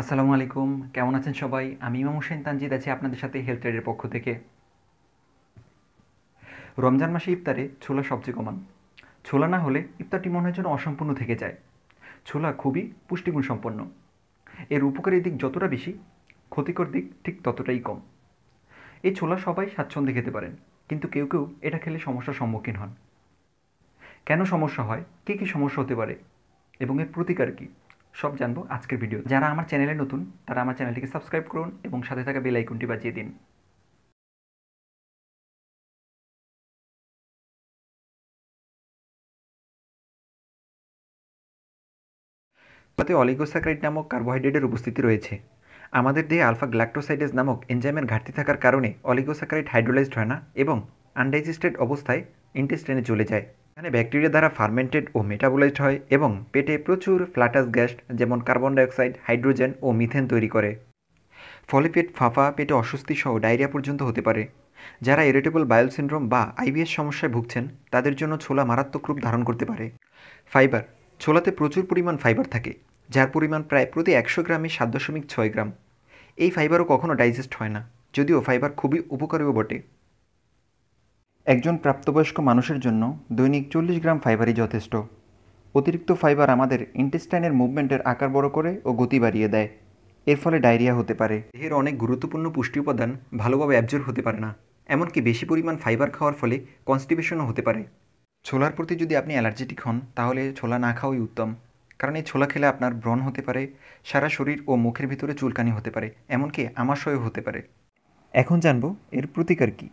আসসালামু আলাইকুম কেমন আছেন সবাই আমি ইমাম হোসেন তানজিদ আছি আপনাদের সাথে হেলথ ট্রেডের পক্ষ থেকে রমজান মাসে ইফতারে ছোলা সবচেয়ে কমান ছোলা না হলে ইফতারটি মনে হয় যেন অসম্পূর্ণ থেকে যায় ছোলা খুবই পুষ্টিগুণ সম্পন্ন এর উপকারী দিক যতটা বেশি ক্ষতিকর দিক ঠিক ততটাই কম এই ছোলা সবাই স্বাচ্ছন্দ্যে খেতে পারেন কিন্তু কেউ কেউ এটা খেলে সমস্যার সম্মুখীন হন কেন সমস্যা হয় কী কী সমস্যা হতে পারে এবং এর প্রতিকার কী সব জানবো আজকের ভিডিও যারা আমার চ্যানেলে নতুন তারা আমার চ্যানেলটিকে সাবস্ক্রাইব করুন এবং সাথে থাকা বেল আইকনটি বাজিয়ে দিন তাতে অলিগোস্যাক্রাইড নামক কার্বোহাইড্রেটের উপস্থিতি রয়েছে আমাদের দেহে আলফা গ্ল্যাক্টোসাইডেস নামক এনজাইমের ঘাটতি থাকার কারণে অলিগোস্যাক্রাইড হাইড্রোলাইজড হয় না এবং আনডাইজেস্টেড অবস্থায় ইন্টেস্টেনে চলে যায় এখানে ব্যাকটেরিয়া দ্বারা ফার্মেন্টেড ও মেটাবোলাইজড হয় এবং পেটে প্রচুর ফ্ল্যাটাস গ্যাস যেমন কার্বন ডাইঅক্সাইড হাইড্রোজেন ও মিথেন তৈরি করে ফলে পেট ফাঁফা পেটে অস্বস্তি সহ ডায়রিয়া পর্যন্ত হতে পারে যারা ইরিটেবল বায়োল সিন্ড্রোম বা আইবিএস সমস্যায় ভুগছেন তাদের জন্য ছোলা মারাত্মক রূপ ধারণ করতে পারে ফাইবার ছোলাতে প্রচুর পরিমাণ ফাইবার থাকে যার পরিমাণ প্রায় প্রতি একশো গ্রামে সাত দশমিক ছয় গ্রাম এই ফাইবারও কখনো ডাইজেস্ট হয় না যদিও ফাইবার খুবই উপকারীও বটে একজন প্রাপ্তবয়স্ক মানুষের জন্য দৈনিক চল্লিশ গ্রাম ফাইবারই যথেষ্ট অতিরিক্ত ফাইবার আমাদের ইন্টেস্টাইনের মুভমেন্টের আকার বড় করে ও গতি বাড়িয়ে দেয় এর ফলে ডায়রিয়া হতে পারে দেহের অনেক গুরুত্বপূর্ণ পুষ্টি উপাদান ভালোভাবে অ্যাবজর্ব হতে পারে না এমনকি বেশি পরিমাণ ফাইবার খাওয়ার ফলে কনস্টিপেশনও হতে পারে ছোলার প্রতি যদি আপনি অ্যালার্জেটিক হন তাহলে ছোলা না খাওয়াই উত্তম কারণ এই ছোলা খেলে আপনার ব্রণ হতে পারে সারা শরীর ও মুখের ভিতরে চুলকানি হতে পারে এমনকি আমাশয়ও হতে পারে এখন জানবো এর প্রতিকার কী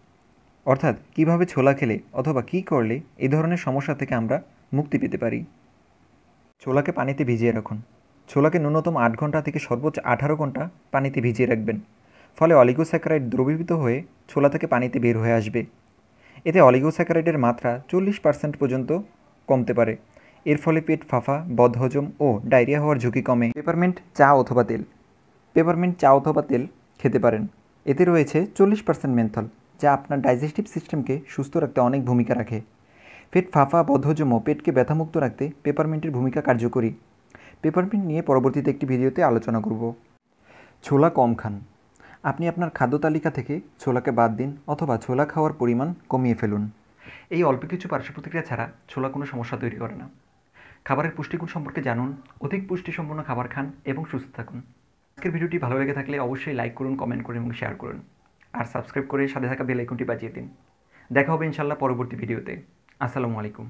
অর্থাৎ কিভাবে ছোলা খেলে অথবা কি করলে এ ধরনের সমস্যা থেকে আমরা মুক্তি পেতে পারি ছোলাকে পানিতে ভিজিয়ে রাখুন ছোলাকে ন্যূনতম আট ঘন্টা থেকে সর্বোচ্চ আঠারো ঘন্টা পানিতে ভিজিয়ে রাখবেন ফলে অলিগোস্যাকারাইড দ্রবীভূত হয়ে ছোলা থেকে পানিতে বের হয়ে আসবে এতে অলিগোস্যাকারাইডের মাত্রা চল্লিশ পার্সেন্ট পর্যন্ত কমতে পারে এর ফলে পেট ফাঁফা বদহজম ও ডায়রিয়া হওয়ার ঝুঁকি কমে পেপারমেন্ট চা অথবা তেল পেপারমেন্ট চা অথবা তেল খেতে পারেন এতে রয়েছে চল্লিশ পার্সেন্ট মেন্থল যা আপনার ডাইজেস্টিভ সিস্টেমকে সুস্থ রাখতে অনেক ভূমিকা রাখে পেট ফাঁফা বদ্ধজম পেটকে ব্যথামুক্ত রাখতে পেপারমিন্টের ভূমিকা কার্যকরী পেপারমিন্ট নিয়ে পরবর্তীতে একটি ভিডিওতে আলোচনা করব ছোলা কম খান আপনি আপনার খাদ্য তালিকা থেকে ছোলাকে বাদ দিন অথবা ছোলা খাওয়ার পরিমাণ কমিয়ে ফেলুন এই অল্প কিছু পার্শ্ব প্রতিক্রিয়া ছাড়া ছোলা কোনো সমস্যা তৈরি করে না খাবারের পুষ্টিগুণ সম্পর্কে জানুন অধিক পুষ্টিসম্পন্ন খাবার খান এবং সুস্থ থাকুন আজকের ভিডিওটি ভালো লেগে থাকলে অবশ্যই লাইক করুন কমেন্ট করুন এবং শেয়ার করুন আর সাবস্ক্রাইব করে সাথে থাকা বেলাইকনটি বাজিয়ে দিন দেখা হবে ইনশাল্লাহ পরবর্তী ভিডিওতে আসসালামু আলাইকুম